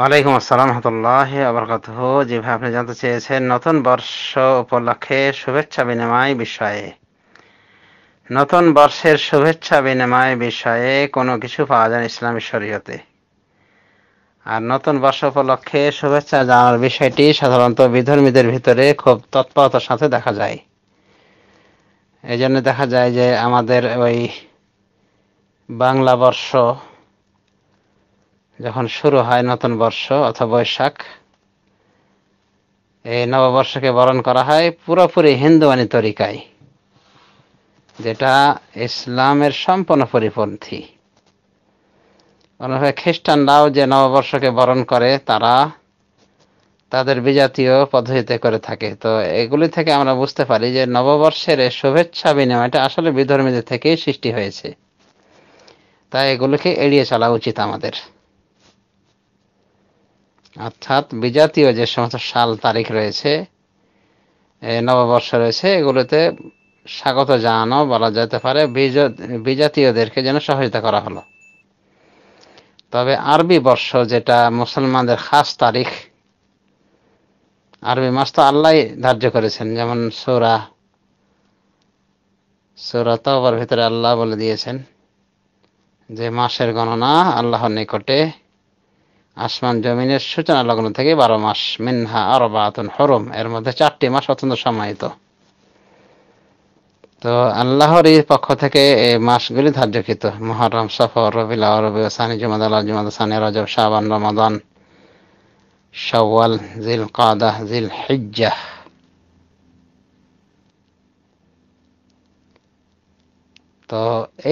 ওয়ালাইকুম আসসালাম রহমতুল্লাহ আবরকাত যেভাবে আপনি জানতে চেয়েছেন নতুন বর্ষ উপলক্ষে শুভেচ্ছা বিনিময় বিষয়ে নতুন বর্ষের শুভেচ্ছা বিনিময় বিষয়ে কোনো কিছু পাওয়া যায় ইসলামী শরীয়তে আর নতুন বর্ষ উপলক্ষে শুভেচ্ছা জানার বিষয়টি সাধারণত বিধর্মীদের ভিতরে খুব তৎপরতার সাথে দেখা যায় এই জন্য দেখা যায় যে আমাদের ওই বাংলা বর্ষ যখন শুরু হয় নতুন বর্ষ অথবা বৈশাখ এই নববর্ষকে বরণ করা হয় পুরোপুরি হিন্দুয়ানি তরিকায় যেটা ইসলামের সম্পূর্ণ পরিপন্থী অনুভাবে খ্রিস্টানরাও যে নববর্ষকে বরণ করে তারা তাদের বিজাতীয় পদ্ধতিতে করে থাকে তো এগুলি থেকে আমরা বুঝতে পারি যে নববর্ষের শুভেচ্ছা বিনিময়টা আসলে বিধর্মীদের থেকেই সৃষ্টি হয়েছে তাই এগুলোকে এড়িয়ে চলা উচিত আমাদের অর্থাৎ বিজাতীয় যে সমস্ত সাল তারিখ রয়েছে নববর্ষ রয়েছে এগুলোতে স্বাগত জানানো বলা যেতে পারে বিজাতীয়দেরকে যেন সহযোগিতা করা হলো তবে আরবি বর্ষ যেটা মুসলমানদের খাস তারিখ আরবি মাস তো আল্লাহ ধার্য করেছেন যেমন সৌরা সৌরা তবর ভিতরে আল্লাহ বলে দিয়েছেন যে মাসের গণনা আল্লাহর নিকটে আসমান জমিনের সূচনা লগ্ন থেকে বারো মাস মিনহা বাতন হরম এর মধ্যে চারটি মাস অত্যন্ত সম্মানিত তো আল্লাহর পক্ষ থেকে এই মাসগুলি ধার্যকৃত মহরম সফর রবিলা রবি সানি জুমাদ আল্লাহ জুমাদ সানি রজব শাহবান রমাদান জিল কাদাহ জিল হিজ্জাহ তো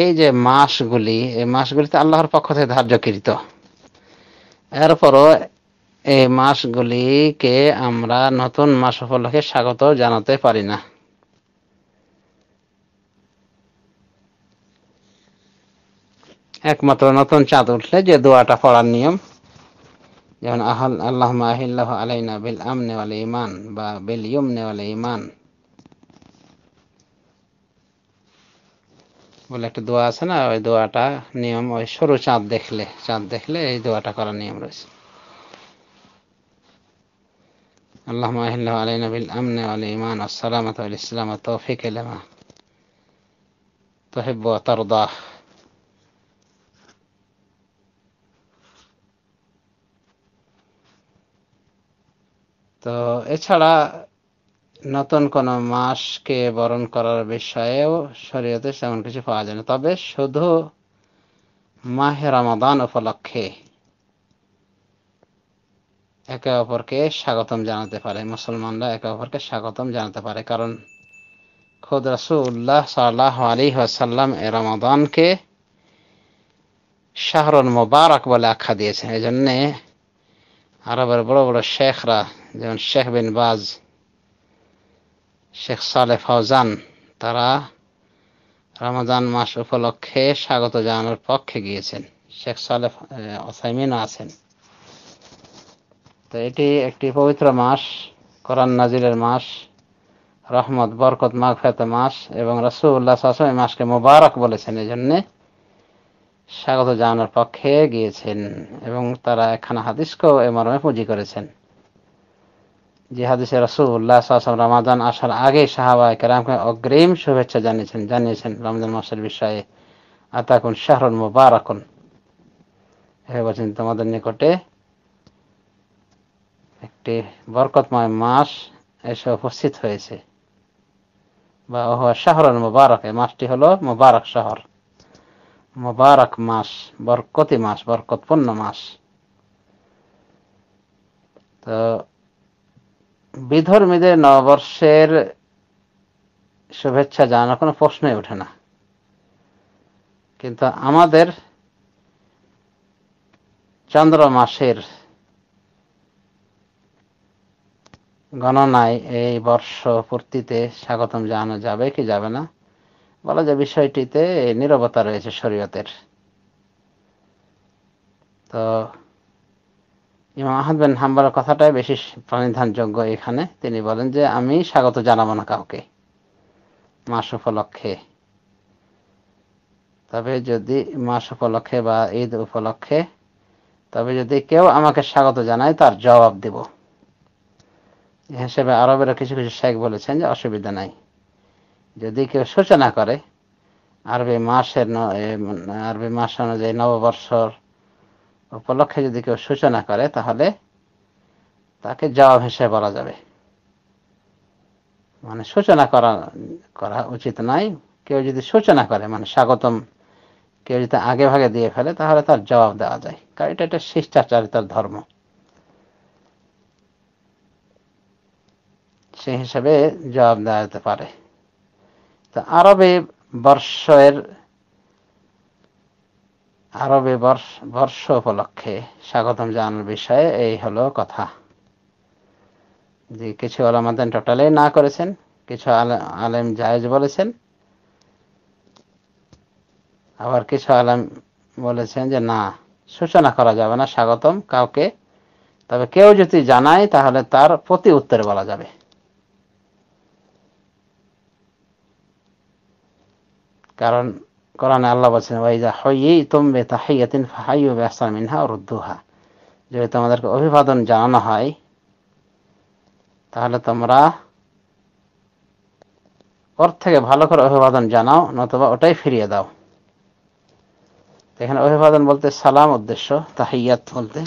এই যে মাসগুলি এই মাসগুলিতে আল্লাহর পক্ষ থেকে ধার্যকৃত এরপরও এই মাসগুলিকে আমরা নতুন মাস উপলক্ষে স্বাগত জানাতে পারি না একমাত্র নতুন চাঁদ উঠলে যে দোয়াটা পড়ার নিয়ম যেমন আহ আল্লাহ আহিল্লাহ আলাইনা বিল আমনে ওয়াল ইমান বা বিল ইউমনে ইমান বলে একটা দোয়া আছে না ওই দোয়াটা নিয়ম ওই সরু চাঁদ দেখলে চাঁদ দেখলে এই দোয়াটা করার নিয়ম রয়েছে আল্লাহ আলী নবীল আমনে আলী ইমান তো এছাড়া নতুন কোনো মাসকে বরণ করার বিষয়েও শরীয়তে তেমন কিছু পাওয়া যায় না তবে শুধু মাহে রমাদান উপলক্ষে একে অপরকে স্বাগতম জানাতে পারে মুসলমানরা একে অপরকে স্বাগতম জানাতে পারে কারণ খুদ রাসুল্লাহ সাল্লাহ আলী আসাল্লাম এ রমাদানকে শাহরুল মোবারক বলে আখ্যা দিয়েছেন এই জন্যে আরবের বড় বড় শেখরা যেমন শেখ বিন বাজ শেখ সালে ফাউজান তারা রমাজান মাস উপলক্ষে স্বাগত জানানোর পক্ষে গিয়েছেন শেখ সালে অসাইমিনও আছেন তো এটি একটি পবিত্র মাস কোরআন নাজিরের মাস রহমত বরকত মাঘফেত মাস এবং রসুল্লাহ সাসম এই মাসকে মোবারক বলেছেন এই জন্যে স্বাগত জানানোর পক্ষে গিয়েছেন এবং তারা একখানা হাদিসকেও এ মর্মে পুঁজি করেছেন যে হাদিসে রাসুল্লাহ সাল্লাম রামাদান আসার আগে সাহাবা কেরামকে অগ্রিম শুভেচ্ছা জানিয়েছেন জানিয়েছেন রমজান মাসের বিষয়ে আতাকুন শাহরুল মুবারাকুন বলছেন তোমাদের নিকটে একটি বরকতময় মাস এসে উপস্থিত হয়েছে বা শাহরুল মুবারক এই মাসটি হলো মুবারক শহর মুবারক মাস বরকতি মাস বরকতপূর্ণ মাস তো বিধর্মীদের নববর্ষের শুভেচ্ছা জানানো কোনো প্রশ্নই ওঠে না কিন্তু আমাদের চন্দ্র মাসের গণনায় এই বর্ষ পূর্তিতে স্বাগতম জানানো যাবে কি যাবে না বলা যে বিষয়টিতে নিরবতা রয়েছে শরীয়তের তো ইমাম আহমদ বিন হাম্বালের কথাটাই বেশি প্রাণিধানযোগ্য এখানে তিনি বলেন যে আমি স্বাগত জানাবো না কাউকে মাস উপলক্ষে তবে যদি মাস উপলক্ষে বা ঈদ উপলক্ষে তবে যদি কেউ আমাকে স্বাগত জানায় তার জবাব দেব হিসেবে আরবের কিছু কিছু শেখ বলেছেন যে অসুবিধা নাই যদি কেউ সূচনা করে আরবি মাসের আরবি মাস অনুযায়ী নববর্ষর উপলক্ষে যদি কেউ সূচনা করে তাহলে তাকে জবাব হিসেবে বলা যাবে মানে সূচনা করা করা উচিত নয় কেউ যদি সূচনা করে মানে স্বাগতম কেউ যদি আগে ভাগে দিয়ে ফেলে তাহলে তার জবাব দেওয়া যায় কারণ এটা একটা শিষ্টাচারিতার ধর্ম সেই হিসাবে জবাব দেওয়া যেতে পারে তো আরবে বর্ষের আরবে বর্ষ উপলক্ষে স্বাগতম জানানোর বিষয়ে এই হলো কথা যে কিছু আলামাদান টোটালে না করেছেন কিছু আলেম জায়েজ বলেছেন আবার কিছু আলেম বলেছেন যে না সূচনা করা যাবে না স্বাগতম কাউকে তবে কেউ যদি জানায় তাহলে তার প্রতি উত্তর বলা যাবে কারণ কোরআনে আল্লাহ বলছেন ওয়াইজা হইয়ে তোমবে তাহিয়াতিন ফাহাইয়ু বেহসান মিনহা রুদ্দুহা যদি তোমাদেরকে অভিবাদন জানানো হয় তাহলে তোমরা ওর থেকে ভালো করে অভিবাদন জানাও নতুবা ওটাই ফিরিয়ে দাও এখানে অভিবাদন বলতে সালাম উদ্দেশ্য তাহিয়াত বলতে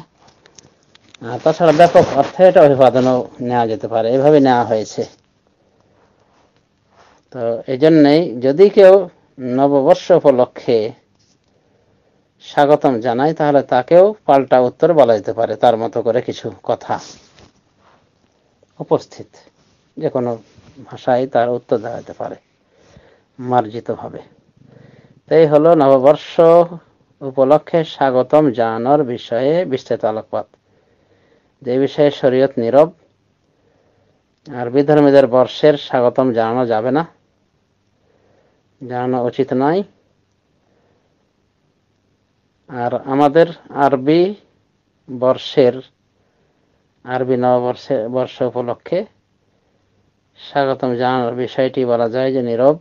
তাছাড়া ব্যাপক অর্থে এটা অভিবাদনও নেওয়া যেতে পারে এভাবে নেওয়া হয়েছে তো এই জন্যেই যদি কেউ নববর্ষ উপলক্ষে স্বাগতম জানাই তাহলে তাকেও পাল্টা উত্তর বলা যেতে পারে তার মতো করে কিছু কথা উপস্থিত যে কোনো ভাষায় তার উত্তর দেওয়া যেতে পারে মার্জিতভাবে তাই হলো নববর্ষ উপলক্ষে স্বাগতম জানানোর বিষয়ে বিস্তৃত আলোকপাত যে বিষয়ে শরীয়ত নীরব আর বিধর্মীদের বর্ষের স্বাগতম জানানো যাবে না জানা উচিত নয় আর আমাদের আরবি বর্ষের আরবি নববর্ষে বর্ষ উপলক্ষে স্বাগতম জানানোর বিষয়টি বলা যায় যে নীরব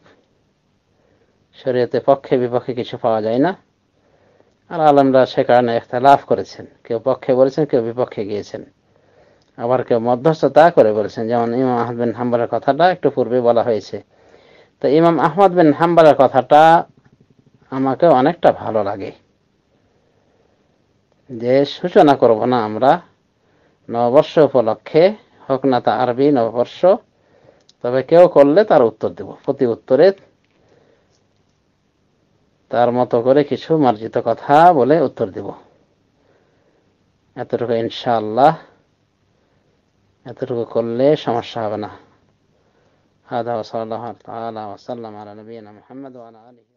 শরীয়তে পক্ষে বিপক্ষে কিছু পাওয়া যায় না আর আলমরা সে কারণে লাভ করেছেন কেউ পক্ষে বলেছেন কেউ বিপক্ষে গিয়েছেন আবার কেউ মধ্যস্থতা করে বলেছেন যেমন ইমাম আহমেদ হাম্বারের কথাটা একটু পূর্বে বলা হয়েছে তো ইমাম আহমদ বিন হাম্বালের কথাটা আমাকে অনেকটা ভালো লাগে যে সূচনা করব না আমরা নববর্ষ উপলক্ষে হোক না তা আরবি নববর্ষ তবে কেউ করলে তার উত্তর দেব প্রতি উত্তরে তার মতো করে কিছু মার্জিত কথা বলে উত্তর দেব এতটুকু ইনশাল্লাহ এতটুকু করলে সমস্যা হবে না هذا وصلى الله تعالى وسلم على نبينا محمد وعلى آله